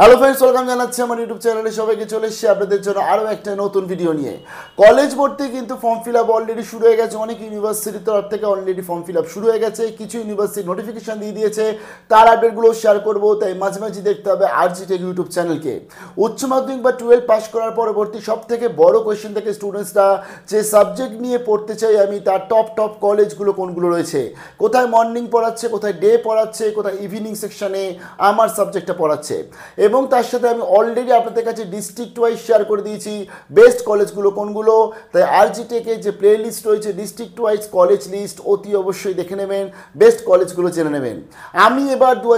hello friends welcome জানাচ্ছি আমার YouTube চ্যানেলে সবাইকে চলে এসেছি আপনাদের জন্য আরও একটা নতুন ভিডিও নিয়ে কলেজ ভর্তি কিন্তু ফর্ম ফিল আপ অলরেডি শুরু হয়ে গেছে অনেক ইউনিভার্সিটির তরফ থেকে অলরেডি ফর্ম ফিল আপ শুরু হয়ে গেছে কিছু ইউনিভার্সিটি নোটিফিকেশান দিয়ে দিয়েছে তার আপডেটগুলো শেয়ার করব তাই মাঝে মাঝে দেখতে হবে আর জি টেক ইউটিউব চ্যানেলকে উচ্চ মাধ্যমিক বা টুয়েলভ পাস করার পরবর্তী সব থেকে বড় কোয়েশ্চেন থেকে স্টুডেন্টসরা যে সাবজেক্ট নিয়ে পড়তে চাই আমি তার টপ টপ কলেজগুলো কোনগুলো রয়েছে কোথায় মর্নিং পড়াচ্ছে কোথায় ডে পড়াচ্ছে কোথায় ইভিনিং সেকশানে আমার সাবজেক্টটা পড়াচ্ছে এবং তার সাথে আমি অলরেডি আপনাদের কাছে ডিস্ট্রিক্ট ওয়াইজ শেয়ার করে দিয়েছি বেস্ট কলেজগুলো কোনগুলো তাই আরজিটেকে যে প্লে লিস্ট রয়েছে ডিস্ট্রিক্ট ওয়াইজ কলেজ লিস্ট অতি অবশ্যই দেখে নেবেন বেস্ট কলেজগুলো জেনে নেবেন আমি এবার দু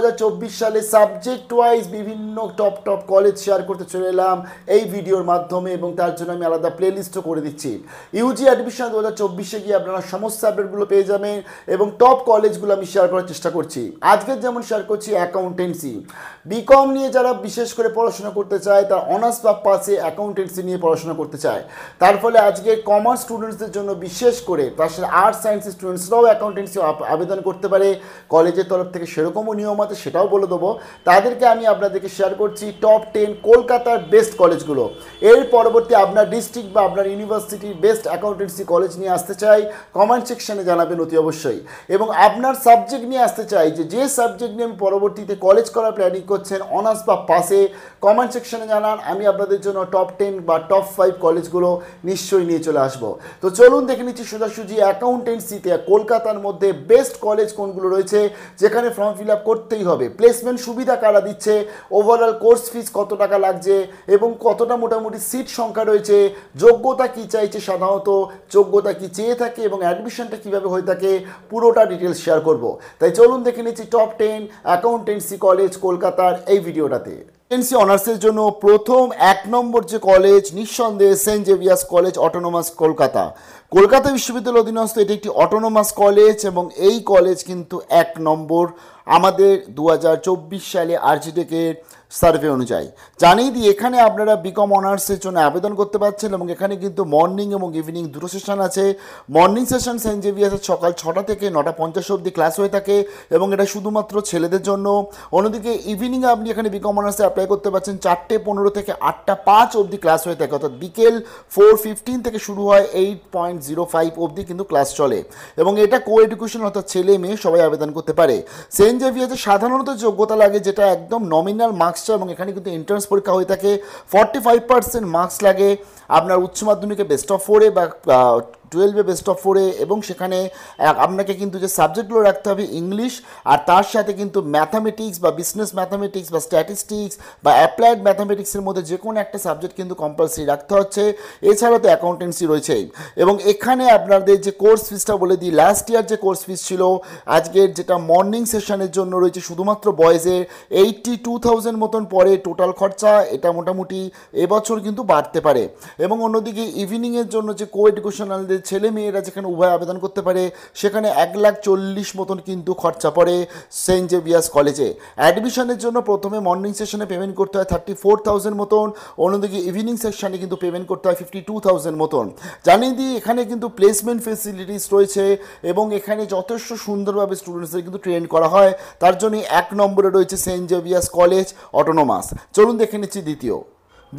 সালে সাবজেক্ট ওয়াইজ বিভিন্ন টপ টপ কলেজ শেয়ার করতে চলে এলাম এই ভিডিওর মাধ্যমে এবং তার জন্য আমি আলাদা প্লে লিস্টও করে দিচ্ছি ইউজি অ্যাডমিশন দু হাজার চব্বিশে গিয়ে আপনারা সমস্ত আপডেটগুলো পেয়ে যাবেন এবং টপ কলেজগুলো আমি শেয়ার করার চেষ্টা করছি আজকের যেমন শেয়ার করছি অ্যাকাউন্টেন্সি বিকম নিয়ে যারা বিশেষ করে পড়াশোনা করতে চায় তার অনার্স বা পাশে অ্যাকাউন্টেন্সি নিয়ে পড়াশোনা করতে চায় তার ফলে আজকে কমার্স স্টুডেন্টসদের জন্য বিশেষ করে তার সাথে আর্টস সায়েন্সের স্টুডেন্টসরাও অ্যাকাউন্টেন্সি আবেদন করতে পারে কলেজের তরফ থেকে সেরকমও নিয়ম আছে সেটাও বলে দেবো তাদেরকে আমি আপনাদেরকে শেয়ার করছি টপ টেন কলকাতার বেস্ট কলেজগুলো এর পরবর্তী আপনার ডিস্ট্রিক্ট বা আপনার ইউনিভার্সিটির বেস্ট অ্যাকাউন্টেন্সি কলেজ নিয়ে আসতে চাই কমেন্ট সেকশানে জানাবেন অতি অবশ্যই এবং আপনার সাবজেক্ট নিয়ে আসতে চাই যে যে সাবজেক্ট নিয়ে আমি পরবর্তীতে কলেজ করার প্ল্যানিং করছেন অনার্স বা পাশে কমেন্ট সেকশনে জানান আমি আপনাদের জন্য টপ টেন বা টপ ফাইভ কলেজগুলো নিশ্চয়ই নিয়ে চলে আসব তো চলুন দেখে নিচ্ছি সোজাসুজি অ্যাকাউন্টেন্সিতে কলকাতার মধ্যে বেস্ট কলেজ কোনগুলো রয়েছে যেখানে ফর্ম ফিল আপ করতেই হবে প্লেসমেন্ট সুবিধা কারা দিচ্ছে ওভারঅল কোর্স ফিজ কত টাকা লাগছে এবং কতটা মোটামুটি সিট সংখ্যা রয়েছে যোগ্যতা কি চাইছে সাধারণত যোগ্যতা কি চেয়ে থাকে এবং অ্যাডমিশনটা কিভাবে হয়ে থাকে পুরোটা ডিটেলস শেয়ার করব তাই চলুন দেখে নিচ্ছি টপ টেন অ্যাকাউন্টেন্সি কলেজ কলকাতার এই ভিডিওটাতে এনসি অনার্সের জন্য প্রথম এক নম্বর যে কলেজ নিঃসন্দেহে saint Xavier's college autonomous Kolkata Kolkata বিশ্ববিদ্যালয় অধীনস্থ এটি একটি অটোনোমাস কলেজ এবং এই কলেজ কিন্তু এক নম্বর আমাদের দু সালে আর্চিটেকের সার্ভে অনুযায়ী জানিয়ে দিই এখানে আপনারা বিকম অনার্সের জন্য আবেদন করতে পারছেন এবং এখানে কিন্তু মর্নিং এবং ইভিনিং দুটো সেশন আছে মর্নিং সেশন সেন্ট জেভিয়ার্স সকাল ছটা থেকে নটা পঞ্চাশ অবধি ক্লাস হয়ে থাকে এবং এটা শুধুমাত্র ছেলেদের জন্য অন্যদিকে ইভিনিংয়ে আপনি এখানে বিকম অনার্সে অ্যাপ্লাই করতে পারছেন চারটে পনেরো থেকে আটটা পাঁচ অবধি ক্লাস হয়ে থাকে অর্থাৎ বিকেল ফোর ফিফটিন থেকে শুরু হয় এইট পয়েন্ট জিরো ফাইভ অবধি কিন্তু ক্লাস চলে এবং এটা কো এডুকেশন অর্থাৎ ছেলে মেয়ে সবাই আবেদন করতে পারে সেন্ট জেভিয়াসে সাধারণত যোগ্যতা লাগে যেটা একদম নমিনাল মার্কস মার্কসটা এবং এখানে কিন্তু এন্ট্রান্স পরীক্ষা হয়ে থাকে ফর্টি ফাইভ পার্সেন্ট মার্কস লাগে আপনার উচ্চ মাধ্যমিকে বেস্ট অফ ফোরে বা টুয়েলভে বেস্ট অফ ফোরে এবং সেখানে আপনাকে কিন্তু যে সাবজেক্টগুলো রাখতে হবে ইংলিশ আর তার সাথে কিন্তু ম্যাথামেটিক্স বা বিজনেস ম্যাথামেটিক্স বা স্ট্যাটিস্টিক্স বা অ্যাপ্লাইড ম্যাথামেটিক্সের মধ্যে যে কোনো একটা সাবজেক্ট কিন্তু কম্পালসারি রাখতে হচ্ছে এছাড়া তো অ্যাকাউন্টেন্সি রয়েছেই এবং এখানে আপনাদের যে কোর্স ফিসটা বলে দিই লাস্ট ইয়ার যে কোর্স ফিস ছিল আজকের যেটা মর্নিং সেশনের জন্য রয়েছে শুধুমাত্র বয়েজে এইটটি টু থাউজেন্ড মতন পরে টোটাল খরচা এটা মোটামুটি এবছর কিন্তু বাড়তে পারে এবং অন্যদিকে ইভিনিংয়ের জন্য যে কো এডুকেশনালদের ছেলে মেয়েরা যেখানে উভয় আবেদন করতে পারে সেখানে এক লাখ চল্লিশ মতন কিন্তু খরচা পড়ে সেন্ট জেভিয়ার্স কলেজে অ্যাডমিশনের জন্য প্রথমে মর্নিং সেশনে পেমেন্ট করতে হয় থার্টি ফোর থাউজেন্ড মতন অন্যদিকে ইভিনিং সেশনে কিন্তু পেমেন্ট করতে হয় ফিফটি টু থাউজেন্ড মতন জানিয়ে দিই এখানে কিন্তু প্লেসমেন্ট ফেসিলিটিস রয়েছে এবং এখানে যথেষ্ট সুন্দরভাবে স্টুডেন্টসদের কিন্তু ট্রেন করা হয় তার জন্য এক নম্বরে রয়েছে সেন্ট জেভিয়ার্স কলেজ অটোনোমাস চলুন দেখে নিচ্ছি দ্বিতীয়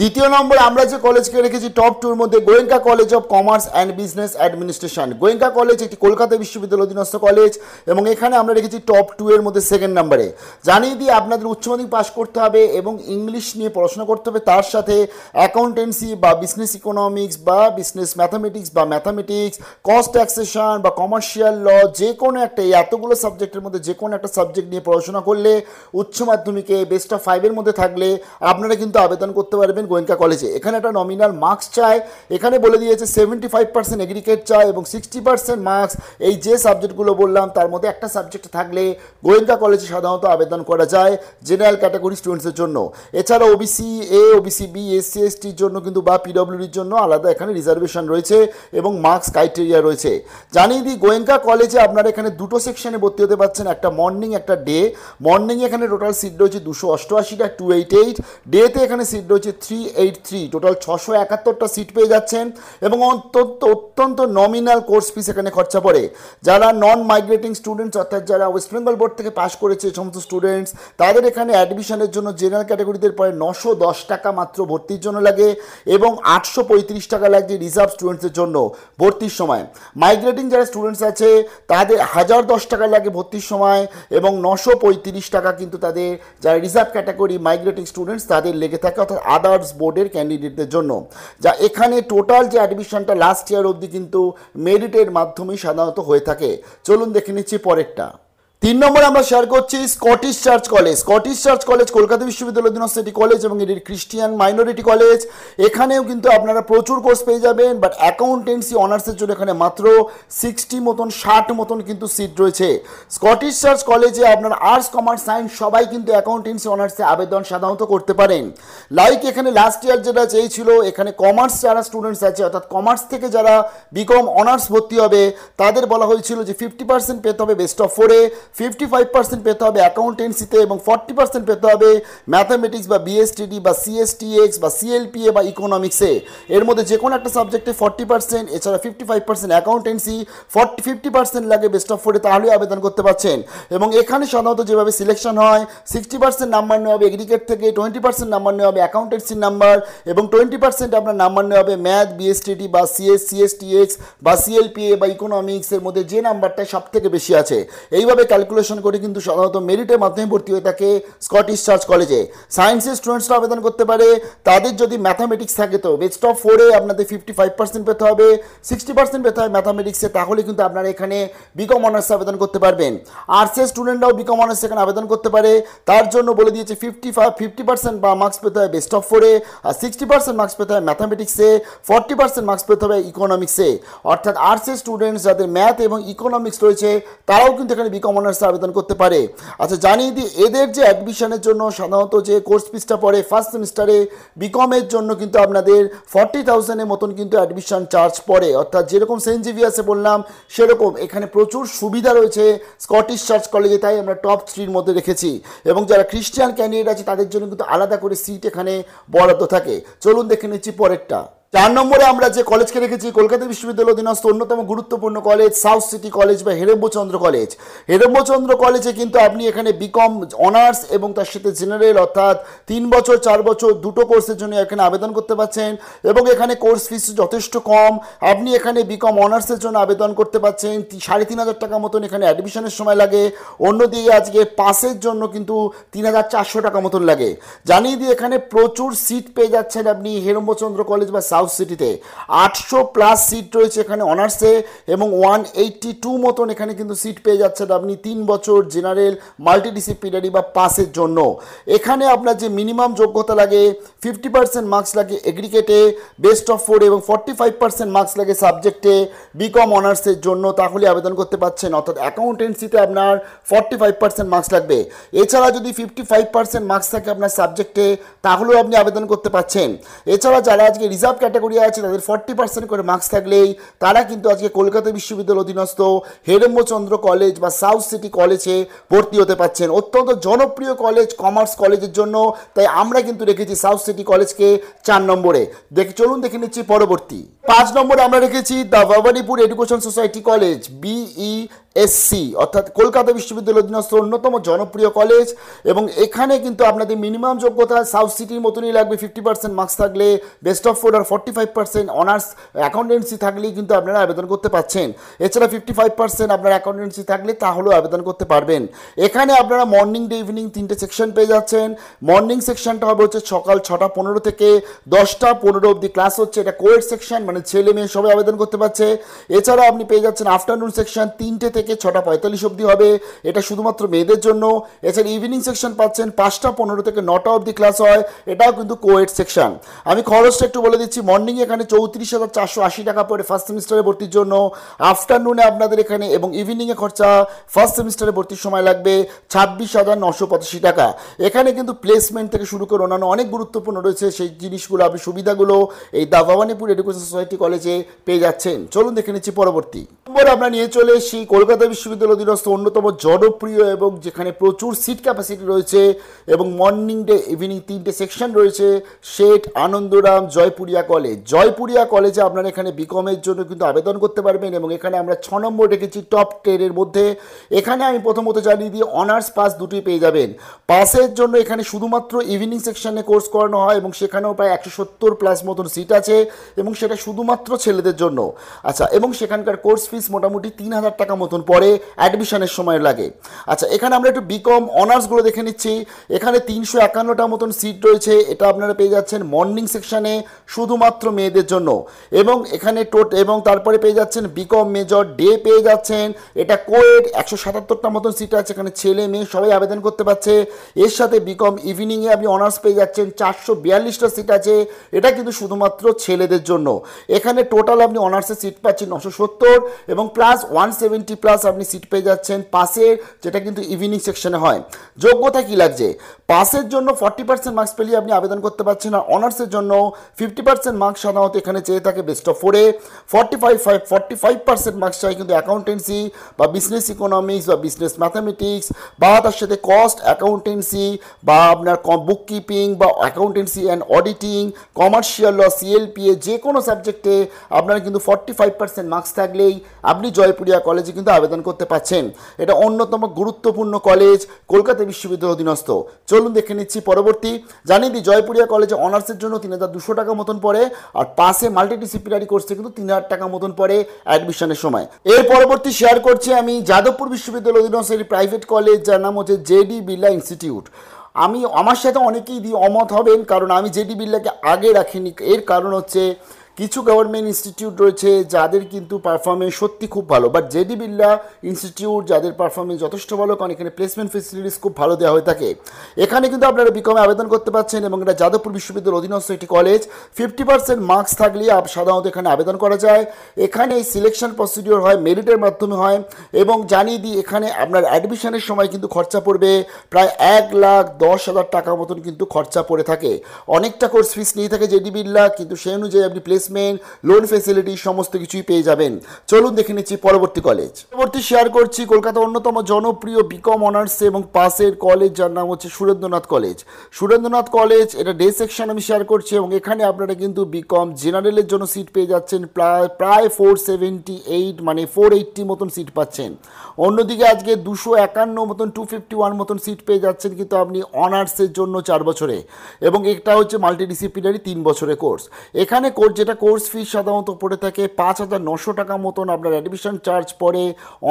দ্বিতীয় নম্বর আমরা যে কলেজকে রেখেছি টপ টুর মধ্যে Goenka college of commerce and business administration Goenka college একটি কলকাতা বিশ্ববিদ্যালয় অধীনস্থ কলেজ এবং এখানে আমরা রেখেছি টপ টু এর মধ্যে সেকেন্ড নাম্বারে জানিয়ে দিয়ে আপনাদের উচ্চ মাধ্যমিক পাস করতে হবে এবং ইংলিশ নিয়ে পড়াশোনা করতে হবে তার সাথে অ্যাকাউন্টেন্সি বা বিজনেস ইকোনমিক্স বা বিজনেস ম্যাথামেটিক্স বা ম্যাথামেটিক্স কস্ট ট্যাক্সেশন বা কমার্শিয়াল ল যে কোনো একটা এই এতগুলো সাবজেক্টের মধ্যে যে কোনো একটা সাবজেক্ট নিয়ে পড়াশোনা করলে উচ্চ মাধ্যমিকে বেস্ট অফ ফাইভের মধ্যে থাকলে আপনারা কিন্তু আবেদন করতে পারবেন থাকবেন গোয়েঙ্কা কলেজে এখানে একটা নমিনাল মার্কস চায় এখানে বলে দিয়েছে সেভেন্টি ফাইভ পার্সেন্ট এগ্রিকেট চায় এবং সিক্সটি পার্সেন্ট মার্কস এই যে সাবজেক্টগুলো বললাম তার মধ্যে একটা সাবজেক্ট থাকলে গোয়েঙ্কা কলেজে সাধারণত আবেদন করা যায় জেনারেল ক্যাটাগরি স্টুডেন্টসের জন্য এছাড়া OBC A OBC B SC এসটির জন্য কিন্তু বা পিডব্লিউডির জন্য আলাদা এখানে রিজার্ভেশন রয়েছে এবং মার্কস ক্রাইটেরিয়া রয়েছে জানিয়ে দিই গোয়েঙ্কা কলেজে আপনারা এখানে দুটো সেকশনে ভর্তি হতে পারছেন একটা মর্নিং একটা ডে মর্নিং এখানে টোটাল সিট রয়েছে দুশো অষ্টআশিটা টু এইট এইট ডেতে এখানে সিট রয়েছে থ্রি এইট থ্রি টোটাল ছশো একাত্তরটা সিট পেয়ে যাচ্ছেন এবং অত্যন্ত অত্যন্ত নমিনাল কোর্স ফিস এখানে খরচা পড়ে যারা নন মাইগ্রেটিং স্টুডেন্টস অর্থাৎ যারা ওয়েস্ট বেঙ্গল বোর্ড থেকে পাশ করেছে এই সমস্ত স্টুডেন্টস তাদের এখানে অ্যাডমিশনের জন্য জেনারেল ক্যাটাগরিদের পরে নশো দশ টাকা মাত্র ভর্তির জন্য লাগে এবং আটশো পঁয়ত্রিশ টাকা লাগছে রিজার্ভ স্টুডেন্টসের জন্য ভর্তির সময় মাইগ্রেটিং যারা স্টুডেন্টস আছে তাদের হাজার দশ টাকা লাগে ভর্তির সময় এবং নশো পঁয়ত্রিশ টাকা কিন্তু তাদের যারা রিজার্ভ ক্যাটাগরি মাইগ্রেটিং স্টুডেন্টস তাদের লেগে থাকে অর্থাৎ আদার রিজার্ভস বোর্ডের ক্যান্ডিডেটদের জন্য যা এখানে টোটাল যে অ্যাডমিশনটা লাস্ট ইয়ার অবধি কিন্তু মেরিটের মাধ্যমেই সাধারণত হয়ে থাকে চলুন দেখে নিচ্ছি পরেরটা তিন নম্বরে আমরা শেয়ার করছি Scottish church college Scottish church college Kolkata বিশ্ববিদ্যালয় দিন সিটি কলেজ এবং এটির খ্রিস্টিয়ান মাইনরিটি কলেজ এখানেও কিন্তু আপনারা প্রচুর কোর্স পেয়ে যাবেন বাট অ্যাকাউন্টেন্সি অনার্সের জন্য এখানে মাত্র সিক্সটি মতন ষাট মতন কিন্তু সিট রয়েছে স্কটিশ চার্চ কলেজে আপনার আর্টস কমার্স সায়েন্স সবাই কিন্তু অ্যাকাউন্টেন্সি অনার্সে আবেদন সাধারণত করতে পারেন লাইক এখানে লাস্ট ইয়ার যেটা চেয়েছিল এখানে কমার্স যারা স্টুডেন্টস আছে অর্থাৎ কমার্স থেকে যারা বিকম অনার্স ভর্তি হবে তাদের বলা হয়েছিল যে ফিফটি পার্সেন্ট পেতে হবে বেস্ট অফ ফোরে ফিফটি ফাইভ পার্সেন্ট পেতে হবে অ্যাকাউন্টেন্সিতে এবং ফর্টি পার্সেন্ট পেতে হবে ম্যাথামেটিক্স বা বিএসটিডি বা সিএসটিএক্স বা সিএলপিএ বা ইকোনমিক্সে এর মধ্যে যে কোনো একটা সাবজেক্টে ফর্টি পার্সেন্ট এছাড়া fifty five percent accountancy forty fifty percent লাগে বেস্ট অফ ফোরে তাহলেই আবেদন করতে পারছেন এবং এখানে সাধারণত যেভাবে সিলেকশন হয় সিক্সটি পার্সেন্ট নাম্বার নেওয়া হবে এগ্রিকেট থেকে টোয়েন্টি পার্সেন্ট নাম্বার নেওয়া হবে অ্যাকাউন্টেন্সির নাম্বার এবং টোয়েন্টি পার্সেন্ট আপনার নাম্বার নেওয়া হবে ম্যাথ বিএসটিডি বা সিএস সিএসটিএক্স বা সিএলপিএ বা ইকোনমিক্সের মধ্যে যে নাম্বারটা সব থেকে বেশি আছে এইভাবে ক্যালকুলেশন করে কিন্তু সাধারণত মেরিটের মাধ্যমে ভর্তি হয়ে থাকে স্কটিশ চার্চ কলেজে সায়েন্সের স্টুডেন্টসরা আবেদন করতে পারে তাদের যদি ম্যাথামেটিক্স থাকে তো বেস্ট অফ ফোরে আপনাদের ফিফটি ফাইভ পার্সেন্ট পেতে হবে সিক্সটি পার্সেন্ট পেতে হবে ম্যাথামেটিক্সে তাহলে কিন্তু আপনারা এখানে বিকম অনার্স আবেদন করতে পারবেন আর্টসের স্টুডেন্টরাও বিকম অনার্স এখানে আবেদন করতে পারে তার জন্য বলে দিয়েছে ফিফটি ফাইভ ফিফটি পার্সেন্ট বা মার্কস পেতে হয় বেস্ট অফ ফোরে আর সিক্সটি পার্সেন্ট মার্কস পেতে হয় ম্যাথামেটিক্সে ফর্টি পার্সেন্ট মার্কস পেতে হবে ইকোনমিক্সে অর্থাৎ আর্টসের স্টুডেন্টস যাদের ম্যাথ এবং ইকোনমিক্স রয়েছে তারাও কিন্তু এখানে বিকম অনার্স অনার্সে আবেদন করতে পারে আচ্ছা জানিয়ে দিই এদের যে অ্যাডমিশনের জন্য সাধারণত যে কোর্স ফিসটা পড়ে ফার্স্ট সেমিস্টারে বিকমের জন্য কিন্তু আপনাদের ফর্টি থাউজেন্ডের মতন কিন্তু অ্যাডমিশন চার্জ পড়ে অর্থাৎ যেরকম সেন্ট জিভিয়াসে বললাম সেরকম এখানে প্রচুর সুবিধা রয়েছে স্কটিশ চার্চ কলেজে তাই আমরা টপ থ্রির মধ্যে রেখেছি এবং যারা খ্রিস্টান ক্যান্ডিডেট আছে তাদের জন্য কিন্তু আলাদা করে সিট এখানে বরাদ্দ থাকে চলুন দেখে নিচ্ছি পরেরটা চার নম্বরে আমরা যে কলেজকে রেখেছি কলকাতা বিশ্ববিদ্যালয় অধীনস্থ অন্যতম গুরুত্বপূর্ণ কলেজ সাউথ সিটি কলেজ বা হেরেম্বচন্দ্র কলেজ হেরেম্বচন্দ্র কলেজে কিন্তু আপনি এখানে বিকম অনার্স এবং তার সাথে জেনারেল অর্থাৎ তিন বছর চার বছর দুটো কোর্সের জন্য এখানে আবেদন করতে পারছেন এবং এখানে কোর্স ফিস যথেষ্ট কম আপনি এখানে বিকম অনার্সের জন্য আবেদন করতে পারছেন সাড়ে তিন হাজার টাকা মতন এখানে অ্যাডমিশনের সময় লাগে অন্যদিকে আজকে পাসের জন্য কিন্তু তিন হাজার চারশো টাকা মতন লাগে জানিয়ে দিয়ে এখানে প্রচুর সিট পেয়ে যাচ্ছেন আপনি হেরম্বচন্দ্র কলেজ বা সাউথ সাউথ সিটিতে আটশো প্লাস সিট রয়েছে এখানে অনার্সে এবং ওয়ান এইটটি টু মতন এখানে কিন্তু সিট পেয়ে যাচ্ছেন আপনি তিন বছর জেনারেল মাল্টিডিসিপ্লিনারি বা পাসের জন্য এখানে আপনার যে মিনিমাম যোগ্যতা লাগে ফিফটি পার্সেন্ট মার্কস লাগে এগ্রিকেটে বেস্ট অফ ফোর এবং ফর্টি ফাইভ পার্সেন্ট মার্কস লাগে সাবজেক্টে বিকম অনার্সের জন্য তাহলে আবেদন করতে পারছেন অর্থাৎ অ্যাকাউন্টেন্সিতে আপনার ফর্টি ফাইভ পার্সেন্ট মার্কস লাগবে এছাড়া যদি ফিফটি ফাইভ পার্সেন্ট মার্কস থাকে আপনার সাবজেক্টে তাহলেও আপনি আবেদন করতে পারছেন এছাড়া যারা আজকে রিজার্ভ ক্যাটাগরি আছে তাদের ফর্টি পার্সেন্ট করে মার্কস থাকলেই তারা কিন্তু আজকে কলকাতা বিশ্ববিদ্যালয় অধীনস্থ হেরম্বচন্দ্র কলেজ বা সাউথ সিটি কলেজে ভর্তি হতে পারছেন অত্যন্ত জনপ্রিয় কলেজ কমার্স কলেজের জন্য তাই আমরা কিন্তু রেখেছি সাউথ সিটি কলেজকে চার নম্বরে দেখে চলুন দেখে নিচ্ছি পরবর্তী পাঁচ নম্বরে আমরা রেখেছি the Bhawanipur education society college BE SC অর্থাৎ কলকাতা বিশ্ববিদ্যালয় অধীনস্থ অন্যতম জনপ্রিয় কলেজ এবং এখানে কিন্তু আপনাদের মিনিমাম যোগ্যতা সাউথ সিটির মতনই লাগবে ফিফটি পার্সেন্ট মার্কস থাকলে বেস্ট অফ ফোর আর forty five percent honours accountancy থাকলেই কিন্তু আপনারা আবেদন করতে পারছেন এছাড়া ফিফটি ফাইভ পার্সেন্ট আপনার অ্যাকাউন্টেন্সি থাকলে তাহলেও আবেদন করতে পারবেন এখানে আপনারা মর্নিং ডে ইভিনিং তিনটে সেকশন পেয়ে যাচ্ছেন মর্নিং সেকশনটা হবে হচ্ছে সকাল ছটা পনেরো থেকে দশটা পনেরো অবধি ক্লাস হচ্ছে এটা কোয়েড সেকশন মানে ছেলে মেয়ে সবাই আবেদন করতে পারছে এছাড়া আপনি পেয়ে যাচ্ছেন আফটারনুন সেকশন তিনটে থেকে থেকে ছটা পঁয়তাল্লিশ অবধি হবে এটা শুধুমাত্র মেয়েদের জন্য এছাড়া ইভিনিং সেকশন পাচ্ছেন পাঁচটা পনেরো থেকে নটা অবধি ক্লাস হয় এটাও কিন্তু কোয়েড সেকশন আমি খরচটা একটু বলে দিচ্ছি মর্নিং এখানে চৌত্রিশ হাজার চারশো আশি টাকা পড়ে ফার্স্ট সেমিস্টারে ভর্তির জন্য আফটারনুনে আপনাদের এখানে এবং ইভিনিংয়ে খরচা ফার্স্ট সেমিস্টারে ভর্তির সময় লাগবে ছাব্বিশ হাজার নশো পঁচাশি টাকা এখানে কিন্তু প্লেসমেন্ট থেকে শুরু করে অন্যান্য অনেক গুরুত্বপূর্ণ রয়েছে সেই জিনিসগুলো আপনি সুবিধাগুলো এই দা ভবানীপুর এডুকেশন সোসাইটি কলেজে পেয়ে যাচ্ছেন চলুন দেখে নিচ্ছি পরবর্তী আমরা নিয়ে চলে এসেছি কলকাতা কলকাতা বিশ্ববিদ্যালয় অধীনস্থ অন্যতম জনপ্রিয় এবং যেখানে প্রচুর সিট ক্যাপাসিটি রয়েছে এবং মর্নিং ডে ইভিনিং তিনটে সেকশন রয়েছে শেঠ আনন্দরাম জয়পুরিয়া কলেজ জয়পুরিয়া কলেজে আপনারা এখানে বিকমের জন্য কিন্তু আবেদন করতে পারবেন এবং এখানে আমরা ছ নম্বর রেখেছি টপ টেনের মধ্যে এখানে আমি প্রথমত জানিয়ে দিয়ে অনার্স পাস দুটি পেয়ে যাবেন পাসের জন্য এখানে শুধুমাত্র ইভিনিং সেকশনে কোর্স করানো হয় এবং সেখানেও প্রায় একশো সত্তর প্লাস মতন সিট আছে এবং সেটা শুধুমাত্র ছেলেদের জন্য আচ্ছা এবং সেখানকার কোর্স ফিস মোটামুটি তিন হাজার টাকা মতন পরে অ্যাডমিশনের সময় লাগে আচ্ছা এখানে আমরা একটু বিকম অনার্সগুলো দেখে নিচ্ছি এখানে তিনশো একান্নটা মতন সিট রয়েছে এটা আপনারা পেয়ে যাচ্ছেন মর্নিং সেকশানে শুধুমাত্র মেয়েদের জন্য এবং এখানে টোট এবং তারপরে পেয়ে যাচ্ছেন বিকম মেজর ডে পেয়ে যাচ্ছেন এটা কোয়েড একশো সাতাত্তরটা মতন সিট আছে এখানে ছেলে মেয়ে সবাই আবেদন করতে পারছে এর সাথে বিকম ইভিনিংয়ে আপনি অনার্স পেয়ে যাচ্ছেন চারশো বিয়াল্লিশটা সিট আছে এটা কিন্তু শুধুমাত্র ছেলেদের জন্য এখানে টোটাল আপনি অনার্সের সিট পাচ্ছেন নশো সত্তর এবং plus one seventy plus plus আপনি সিট পেয়ে যাচ্ছেন পাসের যেটা কিন্তু ইভিনিং সেকশনে হয় যোগ্যতা কি লাগছে পাসের জন্য ফর্টি পার্সেন্ট মার্কস পেলে আপনি আবেদন করতে পারছেন আর অনার্সের জন্য ফিফটি পার্সেন্ট মার্কস সাধারণত এখানে চেয়ে থাকে বেস্ট অফ ফোরে forty five five forty five percent marks চাই কিন্তু অ্যাকাউন্টেন্সি বা বিজনেস ইকোনমিক্স বা বিজনেস ম্যাথামেটিক্স বা তার সাথে কস্ট অ্যাকাউন্টেন্সি বা আপনার বুক কিপিং বা accountancy and auditing commercial law CLPA যে কোনো সাবজেক্টে আপনার কিন্তু ফর্টি ফাইভ পার্সেন্ট মার্কস থাকলেই আপনি জয়পুরিয়া কলেজে কিন্তু আবেদন করতে পারছেন এটা অন্যতম গুরুত্বপূর্ণ কলেজ কলকাতা বিশ্ববিদ্যালয়ের অধীনস্থ চলুন দেখে নিচ্ছি পরবর্তী জানিয়ে দিই জয়পুরিয়া কলেজে অনার্সের জন্য তিন হাজার দুশো টাকা মতন পড়ে আর পাশে মাল্টিডিসিপ্লিনারি কোর্সে কিন্তু তিন হাজার টাকা মতন পড়ে অ্যাডমিশনের সময় এর পরবর্তী শেয়ার করছি আমি যাদবপুর বিশ্ববিদ্যালয় অধীনস্থ একটি প্রাইভেট কলেজ যার নাম হচ্ছে জেডি বিড়লা ইনস্টিটিউট আমি আমার সাথে অনেকেই অমত হবেন কারণ আমি জেডি বিড়লাকে আগে রাখিনি এর কারণ হচ্ছে কিছু গভর্নমেন্ট ইনস্টিটিউট রয়েছে যাদের কিন্তু পারফরমেন্স সত্যি খুব ভালো বাট জেডি বিল্লা ইনস্টিটিউট যাদের পারফরমেন্স যথেষ্ট ভালো কারণ এখানে প্লেসমেন্ট ফেসিলিটিস খুব ভালো দেওয়া হয়ে থাকে এখানে কিন্তু আপনারা বিকমে আবেদন করতে পারছেন এবং এটা যাদবপুর বিশ্ববিদ্যালয়ের অধীনস্থ একটি কলেজ ফিফটি পার্সেন্ট মার্কস থাকলে সাধারণত এখানে আবেদন করা যায় এখানে সিলেকশন প্রসিডিওর হয় মেরিটের মাধ্যমে হয় এবং জানিয়ে দিই এখানে আপনার অ্যাডমিশনের সময় কিন্তু খরচা পড়বে প্রায় এক লাখ দশ হাজার টাকা মতন কিন্তু খরচা পড়ে থাকে অনেকটা কোর্স ফিস নিয়ে থাকে জেডি বিল্লা কিন্তু সেই অনুযায়ী আপনি প্লেস প্লেসমেন্ট লোন ফেসিলিটি সমস্ত কিছুই পেয়ে যাবেন চলুন দেখে নিচ্ছি পরবর্তী কলেজ পরবর্তী শেয়ার করছি কলকাতার অন্যতম জনপ্রিয় বিকম অনার্স এবং পাশের কলেজ যার নাম হচ্ছে সুরেন্দ্রনাথ কলেজ সুরেন্দ্রনাথ কলেজ এটা ডে সেকশন আমি শেয়ার করছি এবং এখানে আপনারা কিন্তু বিকম জেনারেলের জন্য সিট পেয়ে যাচ্ছেন প্রায় প্রায় ফোর সেভেন্টি এইট মানে ফোর এইটটি মতন সিট পাচ্ছেন অন্যদিকে আজকে দুশো একান্ন মতন টু ফিফটি ওয়ান মতন সিট পেয়ে যাচ্ছেন কিন্তু আপনি অনার্সের জন্য চার বছরে এবং একটা হচ্ছে মাল্টিডিসিপ্লিনারি তিন বছরের কোর্স এখানে কোর্স যেটা যেটা কোর্স ফি সাধারণত পড়ে থাকে পাঁচ হাজার নশো টাকা মতন আপনার অ্যাডমিশন চার্জ পড়ে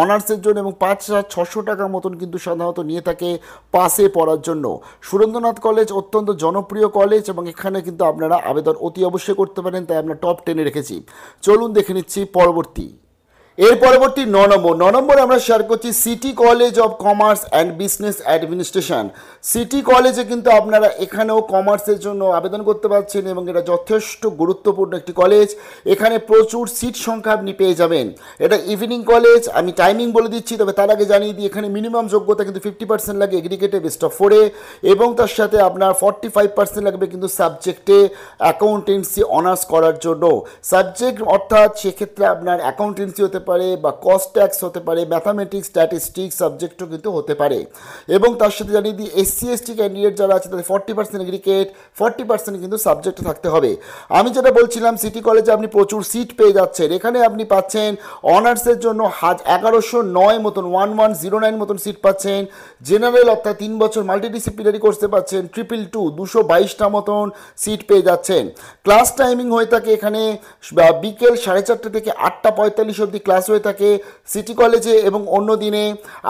অনার্সের জন্য এবং পাঁচ হাজার ছশো টাকা মতন কিন্তু সাধারণত নিয়ে থাকে পাসে পড়ার জন্য সুরেন্দ্রনাথ কলেজ অত্যন্ত জনপ্রিয় কলেজ এবং এখানে কিন্তু আপনারা আবেদন অতি অবশ্যই করতে পারেন তাই আমরা টপ টেনে রেখেছি চলুন দেখে নিচ্ছি পরবর্তী এর পরবর্তী ন নম্বর ন নম্বরে আমরা শেয়ার করছি city college of commerce and business administration city কলেজে কিন্তু আপনারা এখানেও কমার্সের জন্য আবেদন করতে পারছেন এবং এটা যথেষ্ট গুরুত্বপূর্ণ একটি কলেজ এখানে প্রচুর সিট সংখ্যা আপনি পেয়ে যাবেন এটা ইভিনিং কলেজ আমি টাইমিং বলে দিচ্ছি তবে তার আগে জানিয়ে দিই এখানে মিনিমাম যোগ্যতা কিন্তু ফিফটি পার্সেন্ট লাগে এগ্রিগেটে বেস্ট অফ ফোরে এবং তার সাথে আপনার ফর্টি ফাইভ পার্সেন্ট লাগবে কিন্তু সাবজেক্টে অ্যাকাউন্টেন্সি অনার্স করার জন্য সাবজেক্ট অর্থাৎ সেক্ষেত্রে আপনার অ্যাকাউন্টেন্সি হতে পারে পারে বা কস্ট ট্যাক্স হতে পারে ম্যাথামেটিক্স স্ট্যাটিস্টিক্স সাবজেক্টও কিন্তু হতে পারে এবং তার সাথে জানিয়ে দিই এসসি এসটি ক্যান্ডিডেট যারা আছে তাদের forty percent aggregate forty percent কিন্তু সাবজেক্ট থাকতে হবে আমি যেটা বলছিলাম সিটি কলেজে আপনি প্রচুর সিট পেয়ে যাচ্ছেন এখানে আপনি পাচ্ছেন অনার্সের জন্য হাজ এগারোশো নয় মতন ওয়ান ওয়ান জিরো নাইন মতন সিট পাচ্ছেন জেনারেল অর্থাৎ তিন বছর মাল্টিডিসিপ্লিনারি কোর্সে পাচ্ছেন ট্রিপল টু দুশো বাইশটা মতন সিট পেয়ে যাচ্ছেন ক্লাস টাইমিং হয়ে থাকে এখানে বিকেল সাড়ে চারটে থেকে আটটা পঁয়তাল্লিশ অব্দি ক্লাস ক্লাস হয়ে থাকে সিটি কলেজে এবং অন্য দিনে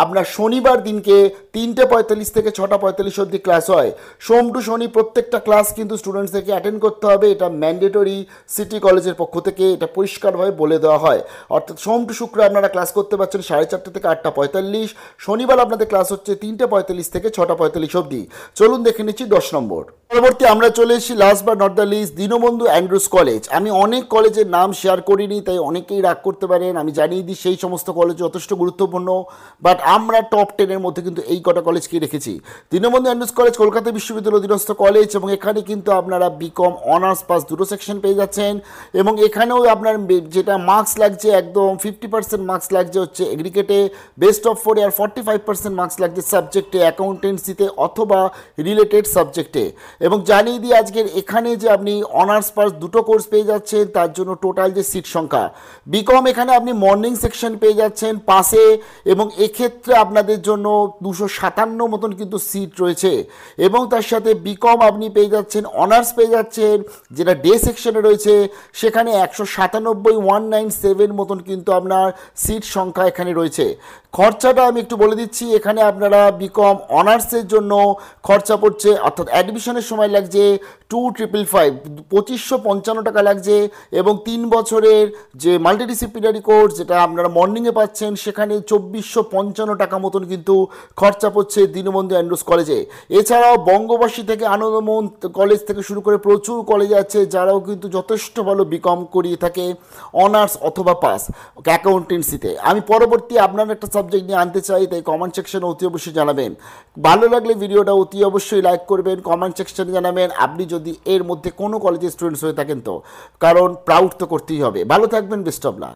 আপনার শনিবার দিনকে তিনটে পঁয়তাল্লিশ থেকে ছটা পঁয়তাল্লিশ অবধি ক্লাস হয় সোম টু শনি প্রত্যেকটা ক্লাস কিন্তু স্টুডেন্টসদেরকে অ্যাটেন্ড করতে হবে এটা ম্যান্ডেটরি সিটি কলেজের পক্ষ থেকে এটা পরিষ্কারভাবে বলে দেওয়া হয় অর্থাৎ সোম টু শুক্র আপনারা ক্লাস করতে পারছেন সাড়ে চারটে থেকে আটটা পঁয়তাল্লিশ শনিবার আপনাদের ক্লাস হচ্ছে তিনটে পঁয়তাল্লিশ থেকে ছটা পঁয়তাল্লিশ অবধি চলুন দেখে নিচ্ছি দশ নম্বর পরবর্তী আমরা চলে এসেছি লাস্ট বা not the least Dinabandhu Andrews college আমি অনেক কলেজের নাম শেয়ার করিনি তাই অনেকেই রাগ করতে পারেন আমি আমি জানিয়ে দিই সেই সমস্ত কলেজ যথেষ্ট গুরুত্বপূর্ণ বাট আমরা টপ টেনের মধ্যে কিন্তু এই কটা কলেজকে রেখেছি দীনবন্ধু অ্যান্ডস কলেজ কলকাতা বিশ্ববিদ্যালয় অধীনস্থ কলেজ এবং এখানে কিন্তু আপনারা বিকম অনার্স পাস দুটো সেকশন পেয়ে যাচ্ছেন এবং এখানেও আপনার যেটা মার্কস লাগছে একদম ফিফটি পার্সেন্ট মার্কস লাগছে হচ্ছে এগ্রিকেটে বেস্ট অফ ফোর আর ফর্টি ফাইভ পার্সেন্ট মার্কস লাগছে সাবজেক্টে অ্যাকাউন্টেন্সিতে অথবা রিলেটেড সাবজেক্টে এবং জানিয়ে দিই আজকের এখানে যে আপনি অনার্স পাস দুটো কোর্স পেয়ে যাচ্ছেন তার জন্য টোটাল যে সিট সংখ্যা বিকম এখানে আপনি মর্নিং সেকশন পেয়ে যাচ্ছেন পাশে এবং এক্ষেত্রে আপনাদের জন্য দুশো সাতান্ন মতন কিন্তু সিট রয়েছে এবং তার সাথে বিকম আপনি পেয়ে যাচ্ছেন অনার্স পেয়ে যাচ্ছেন যেটা ডে সেকশনে রয়েছে সেখানে একশো সাতানব্বই ওয়ান নাইন সেভেন মতন কিন্তু আপনার সিট সংখ্যা এখানে রয়েছে খরচাটা আমি একটু বলে দিচ্ছি এখানে আপনারা বিকম অনার্সের জন্য খরচা পড়ছে অর্থাৎ অ্যাডমিশনের সময় লাগছে টু ট্রিপল ফাইভ পঁচিশশো পঞ্চান্ন টাকা লাগছে এবং তিন বছরের যে মাল্টিডিসিপ্লিনারি কোর্স যেটা আপনারা মর্নিংয়ে পাচ্ছেন সেখানে চব্বিশশো পঞ্চান্ন টাকা মতন কিন্তু খরচা পড়ছে দীনবন্ধু অ্যান্ড্রোস কলেজে এছাড়াও বঙ্গবাসী থেকে আনন্দমোহন কলেজ থেকে শুরু করে প্রচুর কলেজ আছে যারাও কিন্তু যথেষ্ট ভালো বিকম করিয়ে থাকে অনার্স অথবা পাস অ্যাকাউন্টেন্সিতে আমি পরবর্তী আপনার একটা সাবজেক্ট নিয়ে আনতে চাই তাই কমেন্ট সেকশানে অতি অবশ্যই জানাবেন ভালো লাগলে ভিডিওটা অতি অবশ্যই লাইক করবেন কমেন্ট সেকশানে জানাবেন আপনি যদি যদি এর মধ্যে কোনো কলেজের স্টুডেন্টস হয়ে থাকেন তো কারণ প্রাউড তো করতেই হবে ভালো থাকবেন বেস্ট অফ লাক